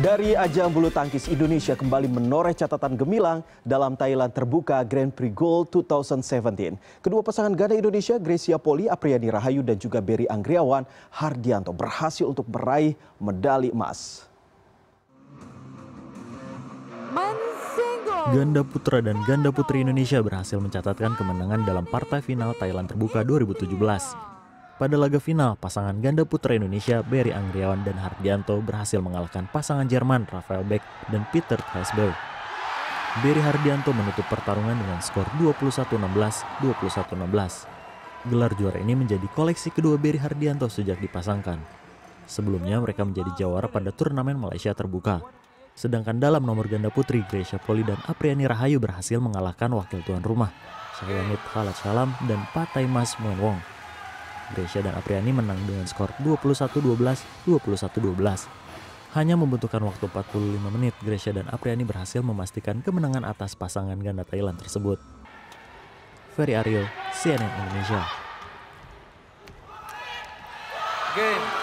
Dari ajang bulu tangkis Indonesia kembali menoreh catatan gemilang dalam Thailand terbuka Grand Prix Gold 2017. Kedua pasangan ganda Indonesia Grecia Poli Apriani Rahayu dan juga Berry Anggriawan Hardianto berhasil untuk meraih medali emas. Ganda putra dan ganda putri Indonesia berhasil mencatatkan kemenangan dalam partai final Thailand terbuka 2017. Pada laga final, pasangan ganda putra Indonesia Barry Anggriawan dan Hardianto berhasil mengalahkan pasangan Jerman Rafael Beck dan Peter Kreisberg. Barry Hardianto menutup pertarungan dengan skor 21-16, 21-16. Gelar juara ini menjadi koleksi kedua Beri Hardianto sejak dipasangkan. Sebelumnya mereka menjadi jawara pada turnamen Malaysia terbuka. Sedangkan dalam nomor ganda putri, Gracia Poli dan Apriani Rahayu berhasil mengalahkan wakil tuan rumah, Syahyamit Khalat Salam dan Patay Mas Muen Wong. Gresia dan Apriani menang dengan skor 21-12, 21-12. Hanya membutuhkan waktu 45 menit, Gresia dan Apriani berhasil memastikan kemenangan atas pasangan ganda Thailand tersebut. Ferry Aryo, CNN Indonesia. Game.